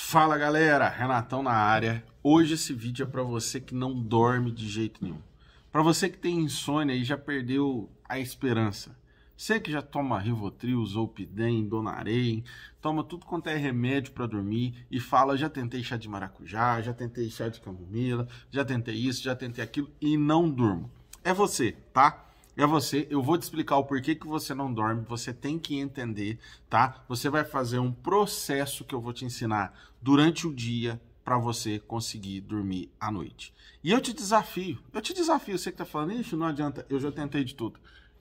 Fala galera, Renatão na área. Hoje esse vídeo é para você que não dorme de jeito nenhum. Para você que tem insônia e já perdeu a esperança. Você que já toma Rivotril, Zolpidem, Donarei, toma tudo quanto é remédio para dormir e fala já tentei chá de maracujá, já tentei chá de camomila, já tentei isso, já tentei aquilo e não durmo. É você, tá? é você. Eu vou te explicar o porquê que você não dorme. Você tem que entender, tá? Você vai fazer um processo que eu vou te ensinar durante o dia para você conseguir dormir à noite. E eu te desafio. Eu te desafio. Você que tá falando, isso não adianta. Eu já tentei de tudo.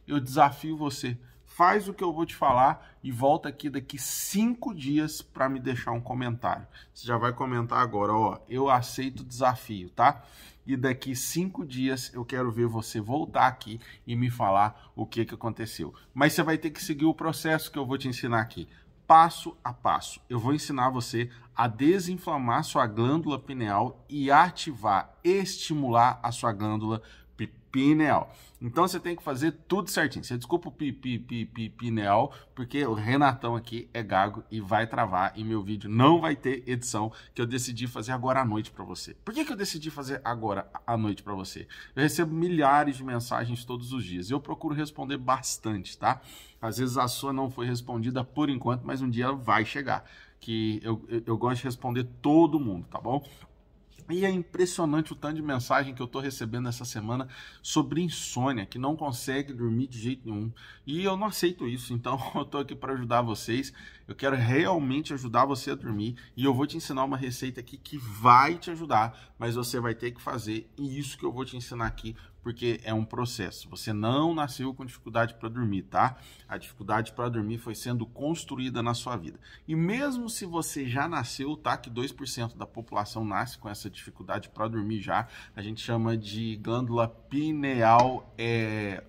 Eu desafio você. Faz o que eu vou te falar e volta aqui daqui cinco dias para me deixar um comentário. Você já vai comentar agora, ó. Eu aceito o desafio, tá? e daqui cinco dias eu quero ver você voltar aqui e me falar o que, que aconteceu. Mas você vai ter que seguir o processo que eu vou te ensinar aqui passo a passo. Eu vou ensinar você a desinflamar sua glândula pineal e ativar, estimular a sua glândula pineal. Então você tem que fazer tudo certinho. Você desculpa o pi, pi, pi, pi, pineal, porque o Renatão aqui é gago e vai travar e meu vídeo não vai ter edição que eu decidi fazer agora à noite para você. Por que, que eu decidi fazer agora à noite para você? Eu recebo milhares de mensagens todos os dias e eu procuro responder bastante, tá? Às vezes a sua não foi respondida por enquanto, mas um dia vai chegar. Que eu, eu, eu gosto de responder todo mundo, tá bom? E é impressionante o tanto de mensagem que eu estou recebendo essa semana sobre insônia, que não consegue dormir de jeito nenhum. E eu não aceito isso, então eu estou aqui para ajudar vocês. Eu quero realmente ajudar você a dormir e eu vou te ensinar uma receita aqui que vai te ajudar, mas você vai ter que fazer e isso que eu vou te ensinar aqui porque é um processo. Você não nasceu com dificuldade para dormir, tá? A dificuldade para dormir foi sendo construída na sua vida. E mesmo se você já nasceu, tá? Que 2% da população nasce com essa dificuldade para dormir já. A gente chama de glândula pineal, é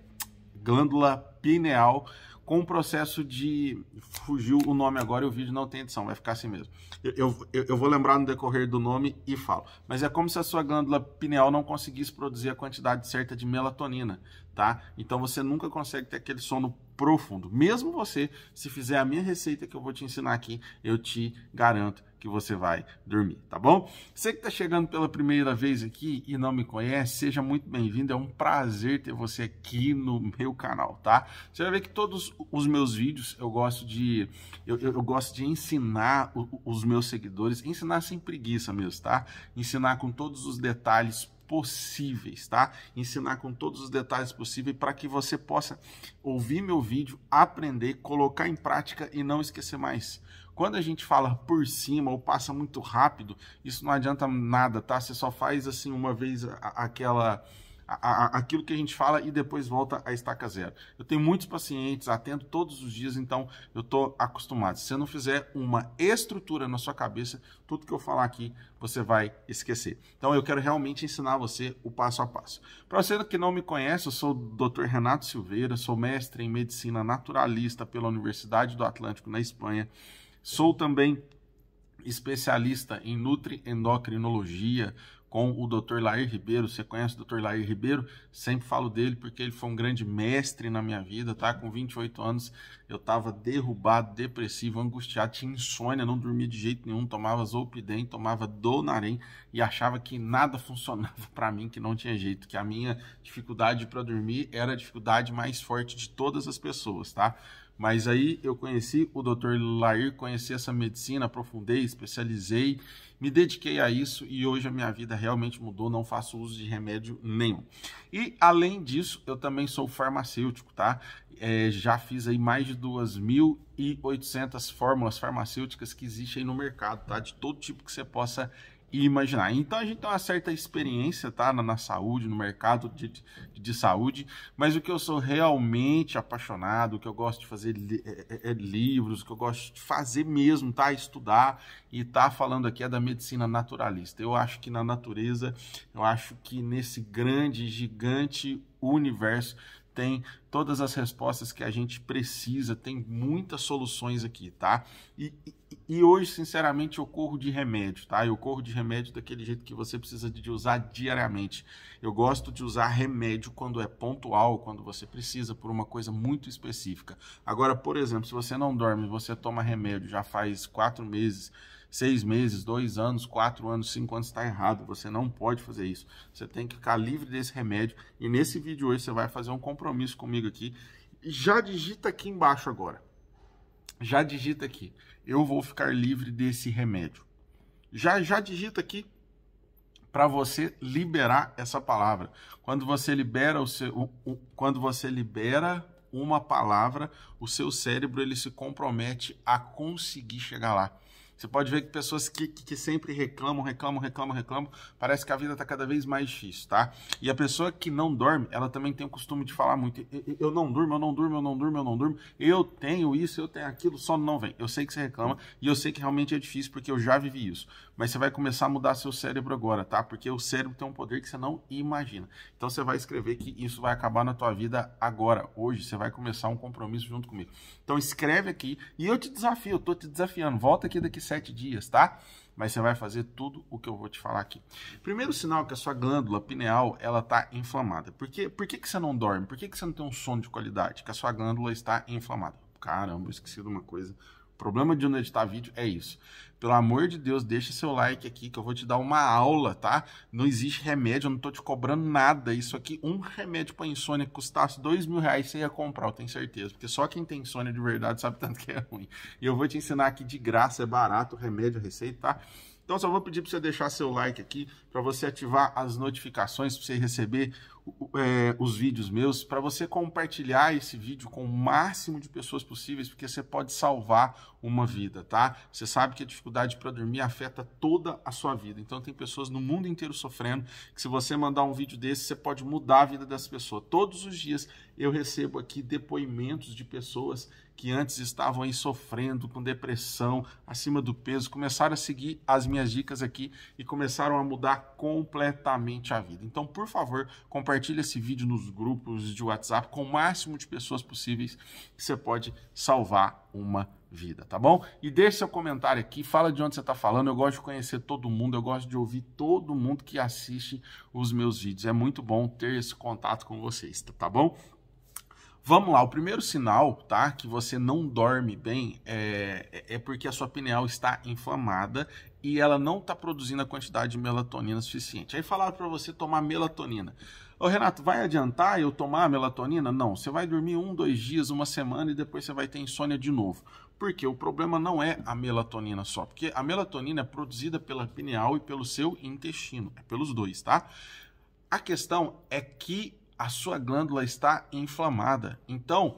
glândula pineal com o processo de. Fugiu o nome agora e o vídeo não tem edição, vai ficar assim mesmo. Eu, eu, eu, vou lembrar no decorrer do nome e falo. Mas é como se a sua glândula pineal não conseguisse produzir a quantidade certa de melatonina, tá? Então você nunca consegue ter aquele sono profundo. Mesmo você, se fizer a minha receita que eu vou te ensinar aqui, eu te garanto que você vai dormir, tá bom? Você que está chegando pela primeira vez aqui e não me conhece, seja muito bem-vindo. É um prazer ter você aqui no meu canal, tá? Você vai ver que todos os meus vídeos eu gosto de eu, eu, eu gosto de ensinar os meus seguidores, ensinar sem preguiça mesmo, tá? Ensinar com todos os detalhes possíveis, tá? Ensinar com todos os detalhes possíveis para que você possa ouvir meu vídeo, aprender, colocar em prática e não esquecer mais. Quando a gente fala por cima ou passa muito rápido, isso não adianta nada, tá? Você só faz assim uma vez aquela a, a, aquilo que a gente fala e depois volta à estaca zero. Eu tenho muitos pacientes, atendo todos os dias, então eu estou acostumado. Se você não fizer uma estrutura na sua cabeça, tudo que eu falar aqui você vai esquecer. Então eu quero realmente ensinar você o passo a passo. Para você que não me conhece, eu sou o Dr. Renato Silveira, sou mestre em medicina naturalista pela Universidade do Atlântico na Espanha. Sou também especialista em nutriendocrinologia, com o Dr. Lair Ribeiro. Você conhece o Dr. Lair Ribeiro? Sempre falo dele porque ele foi um grande mestre na minha vida, tá? Com 28 anos eu estava derrubado, depressivo, angustiado, tinha insônia, não dormia de jeito nenhum, tomava Zolpidem, tomava donarem e achava que nada funcionava para mim, que não tinha jeito, que a minha dificuldade para dormir era a dificuldade mais forte de todas as pessoas, tá? Mas aí eu conheci o Dr. Lair, conheci essa medicina, aprofundei, especializei, me dediquei a isso e hoje a minha vida realmente mudou, não faço uso de remédio nenhum. E além disso, eu também sou farmacêutico, tá? É, já fiz aí mais de 2.800 fórmulas farmacêuticas que existem no mercado, tá? De todo tipo que você possa e imaginar. Então a gente tem uma certa experiência, tá, na, na saúde, no mercado de, de, saúde, mas o que eu sou realmente apaixonado, o que eu gosto de fazer li, é, é, é, livros, o que eu gosto de fazer mesmo, tá, estudar e tá falando aqui é da medicina naturalista. Eu acho que na natureza, eu acho que nesse grande, gigante universo tem todas as respostas que a gente precisa, tem muitas soluções aqui, tá? E, e, hoje, sinceramente, eu corro de remédio, tá? Eu corro de remédio daquele jeito que você precisa de usar diariamente. Eu gosto de usar remédio quando é pontual, quando você precisa por uma coisa muito específica. Agora, por exemplo, se você não dorme, você toma remédio já faz quatro meses seis meses, dois anos, quatro anos, cinco anos, está errado. Você não pode fazer isso. Você tem que ficar livre desse remédio. E nesse vídeo hoje você vai fazer um compromisso comigo aqui. Já digita aqui embaixo agora. Já digita aqui. Eu vou ficar livre desse remédio. Já, já digita aqui para você liberar essa palavra. Quando você libera o seu, o, o, quando você libera uma palavra, o seu cérebro ele se compromete a conseguir chegar lá. Você pode ver que pessoas que, que, que sempre reclamam, reclamam, reclamam, reclamam, parece que a vida está cada vez mais difícil, tá? E a pessoa que não dorme, ela também tem o costume de falar muito: eu não durmo, eu não durmo, eu não durmo, eu não durmo, eu tenho isso, eu tenho aquilo, só não vem. Eu sei que você reclama e eu sei que realmente é difícil porque eu já vivi isso. Mas você vai começar a mudar seu cérebro agora, tá? Porque o cérebro tem um poder que você não imagina. Então você vai escrever que isso vai acabar na tua vida agora, hoje. Você vai começar um compromisso junto comigo. Então escreve aqui e eu te desafio, eu tô te desafiando. Volta aqui daqui sete dias, tá? Mas você vai fazer tudo o que eu vou te falar aqui. Primeiro sinal que a sua glândula pineal ela está inflamada. Por, quê? Por que, que você não dorme? Por que, que você não tem um sono de qualidade? Que a sua glândula está inflamada. Caramba, eu esqueci de uma coisa o problema de não editar vídeo é isso. Pelo amor de Deus, deixa seu like aqui que eu vou te dar uma aula, tá? Não existe remédio, eu não tô te cobrando nada. Isso aqui, um remédio para insônia que custasse dois mil reais, você ia comprar, eu tenho certeza. Porque só quem tem insônia de verdade sabe tanto que é ruim. E eu vou te ensinar aqui de graça, é barato, remédio, receita, tá? Então só vou pedir para você deixar seu like aqui, para você ativar as notificações, para você receber é, os vídeos meus para você compartilhar esse vídeo com o máximo de pessoas possíveis, porque você pode salvar uma vida, tá? Você sabe que a dificuldade para dormir afeta toda a sua vida. Então tem pessoas no mundo inteiro sofrendo, que se você mandar um vídeo desse, você pode mudar a vida dessa pessoa. Todos os dias eu recebo aqui depoimentos de pessoas que antes estavam aí sofrendo com depressão, acima do peso, começaram a seguir as minhas dicas aqui e começaram a mudar completamente a vida. Então, por favor, compartilhe compartilha esse vídeo nos grupos de WhatsApp com o máximo de pessoas possíveis que você pode salvar uma vida, tá bom? E deixe seu comentário aqui, fala de onde você está falando. Eu gosto de conhecer todo mundo, eu gosto de ouvir todo mundo que assiste os meus vídeos. É muito bom ter esse contato com vocês, tá, tá bom? Vamos lá, o primeiro sinal, tá, que você não dorme bem é, é porque a sua pineal está inflamada e ela não está produzindo a quantidade de melatonina suficiente. Aí falaram para você tomar melatonina. Ô, Renato, vai adiantar eu tomar melatonina? Não, você vai dormir um, dois dias, uma semana e depois você vai ter insônia de novo. Porque o problema não é a melatonina só, porque a melatonina é produzida pela pineal e pelo seu intestino, é pelos dois, tá? A questão é que a sua glândula está inflamada. Então,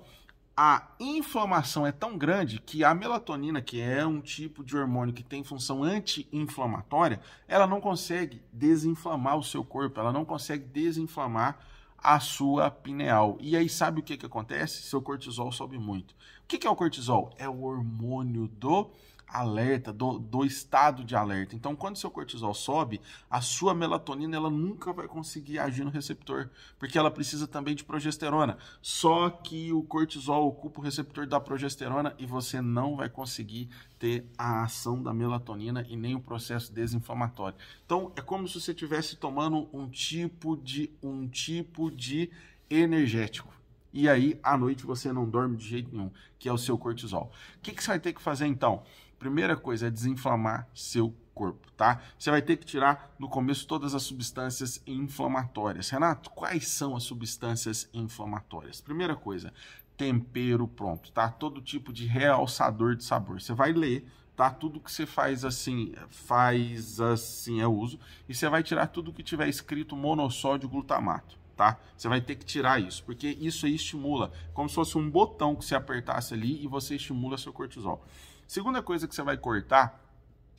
a inflamação é tão grande que a melatonina, que é um tipo de hormônio que tem função anti-inflamatória, ela não consegue desinflamar o seu corpo, ela não consegue desinflamar a sua pineal. E aí sabe o que, que acontece? Seu cortisol sobe muito. O que, que é o cortisol? É o hormônio do alerta, do, do estado de alerta. Então, quando seu cortisol sobe, a sua melatonina ela nunca vai conseguir agir no receptor, porque ela precisa também de progesterona. Só que o cortisol ocupa o receptor da progesterona e você não vai conseguir ter a ação da melatonina e nem o processo desinflamatório. Então, é como se você estivesse tomando um tipo de um tipo de energético e aí à noite você não dorme de jeito nenhum, que é o seu cortisol. O que, que você vai ter que fazer então? Primeira coisa é desinflamar seu corpo, tá? Você vai ter que tirar no começo todas as substâncias inflamatórias. Renato, quais são as substâncias inflamatórias? Primeira coisa, tempero pronto, tá? Todo tipo de realçador de sabor. Você vai ler, tá? Tudo que você faz assim, faz assim é uso, e você vai tirar tudo que tiver escrito monossódio glutamato. Tá? Você vai ter que tirar isso, porque isso aí estimula, como se fosse um botão que você apertasse ali e você estimula seu cortisol. Segunda coisa que você vai cortar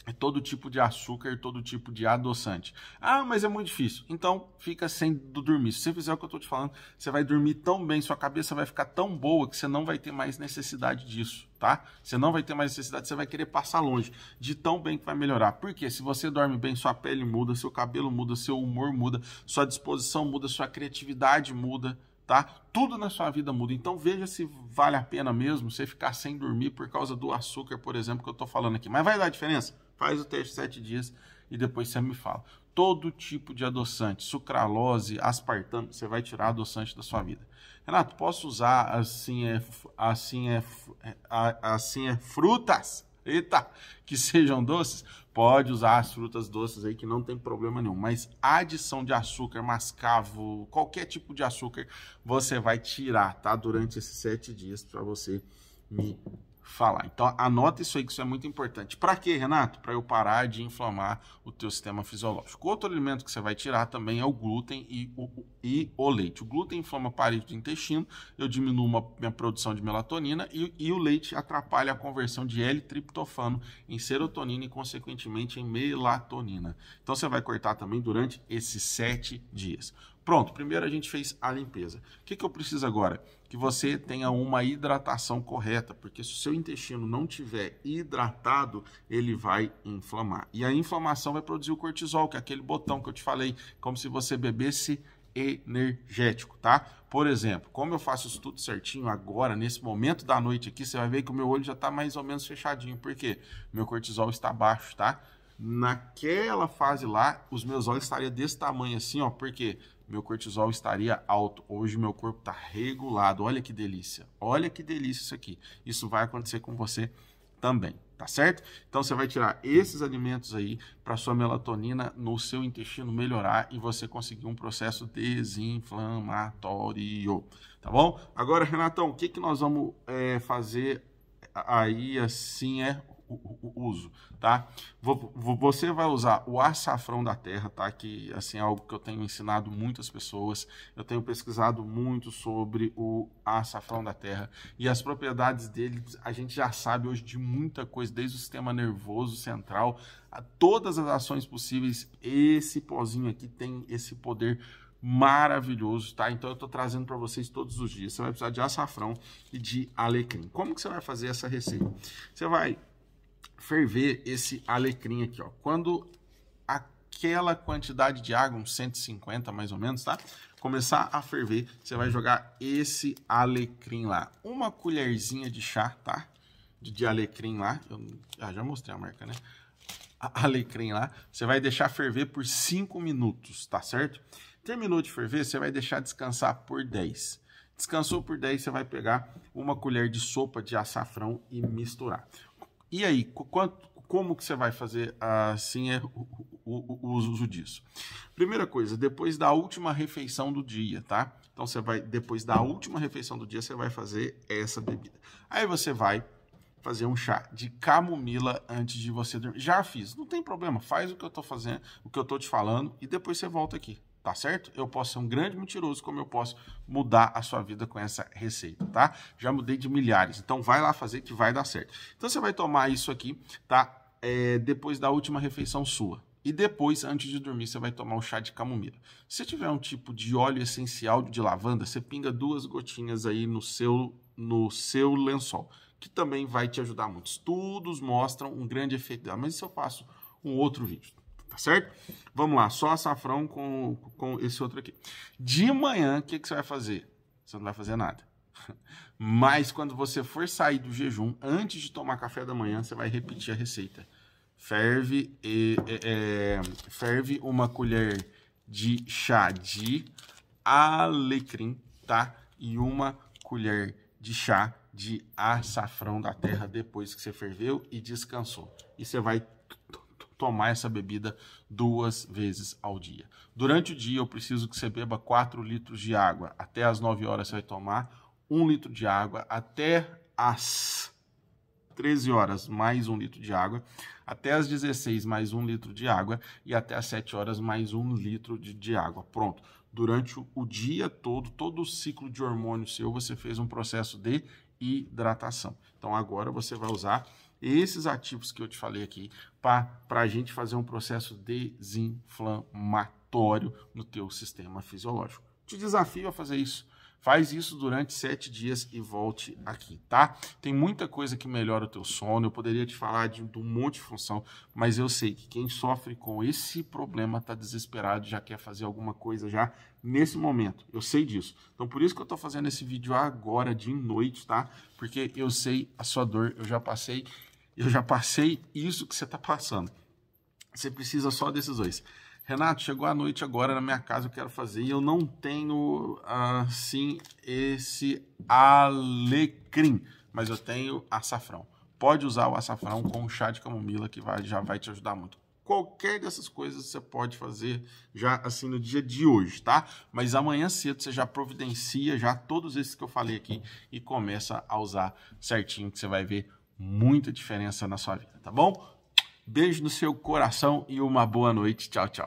é todo tipo de açúcar, todo tipo de adoçante. Ah, mas é muito difícil. Então, fica sem dormir. Se você fizer o que eu estou te falando, você vai dormir tão bem, sua cabeça vai ficar tão boa que você não vai ter mais necessidade disso, tá? Você não vai ter mais necessidade, você vai querer passar longe de tão bem que vai melhorar. Porque se você dorme bem, sua pele muda, seu cabelo muda, seu humor muda, sua disposição muda, sua criatividade muda, tá? Tudo na sua vida muda. Então veja se vale a pena mesmo você ficar sem dormir por causa do açúcar, por exemplo, que eu estou falando aqui. Mas vai dar diferença? Faz o teste sete dias e depois você me fala. Todo tipo de adoçante, sucralose, aspartame, você vai tirar adoçante da sua vida. Renato, posso usar assim é, assim é, é assim é frutas? Eita, que sejam doces? pode usar as frutas doces aí que não tem problema nenhum, mas adição de açúcar, mascavo, qualquer tipo de açúcar, você vai tirar, tá? Durante esses sete dias para você me falar. Então anota isso aí que isso é muito importante. Para quê, Renato? Para eu parar de inflamar o teu sistema fisiológico. Outro alimento que você vai tirar também é o glúten e o, e o leite. O glúten inflama a parede do intestino, eu diminuo uma, minha produção de melatonina e, e o leite atrapalha a conversão de L-triptofano em serotonina e consequentemente em melatonina. Então você vai cortar também durante esses sete dias. Pronto, primeiro a gente fez a limpeza. O que, que eu preciso agora? Que você tenha uma hidratação correta, porque se o seu intestino não tiver hidratado, ele vai inflamar. E a inflamação vai produzir o cortisol, que é aquele botão que eu te falei, como se você bebesse energético, tá? Por exemplo, como eu faço isso tudo certinho agora, nesse momento da noite aqui, você vai ver que o meu olho já está mais ou menos fechadinho, porque meu cortisol está baixo, tá? Naquela fase lá, os meus olhos estariam desse tamanho assim, ó, porque meu cortisol estaria alto. Hoje meu corpo está regulado. Olha que delícia. Olha que delícia isso aqui. Isso vai acontecer com você também, tá certo? Então você vai tirar esses alimentos aí para sua melatonina no seu intestino melhorar e você conseguir um processo desinflamatório, tá bom? Agora, Renatão, o que, que nós vamos é, fazer aí assim é uso, tá? Você vai usar o açafrão da terra, tá? Que, assim, é algo que eu tenho ensinado muitas pessoas. Eu tenho pesquisado muito sobre o açafrão da terra e as propriedades dele. A gente já sabe hoje de muita coisa, desde o sistema nervoso central, a todas as ações possíveis. Esse pozinho aqui tem esse poder maravilhoso, tá? Então eu tô trazendo para vocês todos os dias. Você vai precisar de açafrão e de alecrim. Como que você vai fazer essa receita? Você vai ferver esse alecrim aqui, ó. Quando aquela quantidade de água, uns 150 mais ou menos, tá? Começar a ferver, você vai jogar esse alecrim lá. Uma colherzinha de chá, tá? De, de alecrim lá. Eu ah, já mostrei a marca, né? A, alecrim lá. Você vai deixar ferver por 5 minutos, tá certo? Terminou de ferver, você vai deixar descansar por 10. Descansou por 10, você vai pegar uma colher de sopa de açafrão e misturar. E aí, quanto, como que você vai fazer assim é o, o, o, uso disso? Primeira coisa, depois da última refeição do dia, tá? Então você vai depois da última refeição do dia você vai fazer essa bebida. Aí você vai fazer um chá de camomila antes de você dormir. Já fiz, não tem problema, faz o que eu tô fazendo, o que eu tô te falando e depois você volta aqui tá certo? Eu posso ser um grande mentiroso, como eu posso mudar a sua vida com essa receita, tá? Já mudei de milhares, então vai lá fazer que vai dar certo. Então você vai tomar isso aqui, tá? É, depois da última refeição sua. E depois, antes de dormir, você vai tomar o chá de camomila. Se tiver um tipo de óleo essencial de lavanda, você pinga duas gotinhas aí no seu, no seu lençol, que também vai te ajudar muito. Estudos mostram um grande efeito dela, mas isso eu faço um outro vídeo tá certo? Vamos lá, só açafrão com, com esse outro aqui. De manhã, o que, que você vai fazer? Você não vai fazer nada. Mas quando você for sair do jejum, antes de tomar café da manhã, você vai repetir a receita. Ferve, e, é, ferve uma colher de chá de alecrim, tá? E uma colher de chá de açafrão da terra depois que você ferveu e descansou. E você vai tomar essa bebida duas vezes ao dia. Durante o dia, eu preciso que você beba 4 litros de água. Até as 9 horas, você vai tomar 1 litro de água. Até as 13 horas, mais 1 litro de água. Até as 16, mais 1 litro de água. E até as 7 horas, mais 1 litro de, de água. Pronto durante o dia todo, todo o ciclo de hormônio seu, você fez um processo de hidratação. Então agora você vai usar esses ativos que eu te falei aqui para a gente fazer um processo desinflamatório no teu sistema fisiológico. Te desafio a fazer isso. Faz isso durante sete dias e volte aqui, tá? Tem muita coisa que melhora o teu sono. Eu poderia te falar de, de um monte de função, mas eu sei que quem sofre com esse problema está desesperado, já quer fazer alguma coisa já nesse momento. Eu sei disso. Então, por isso que eu estou fazendo esse vídeo agora, de noite, tá? Porque eu sei a sua dor, eu já passei eu já passei isso que você está passando. Você precisa só desses dois. Renato, chegou a noite agora na minha casa, eu quero fazer e eu não tenho assim esse alecrim, mas eu tenho açafrão. Pode usar o açafrão com chá de camomila que vai, já vai te ajudar muito. Qualquer dessas coisas você pode fazer já assim no dia de hoje, tá? Mas amanhã cedo você já providencia já todos esses que eu falei aqui e começa a usar certinho que você vai ver muita diferença na sua vida, tá bom? Beijo no seu coração e uma boa noite. Tchau, tchau.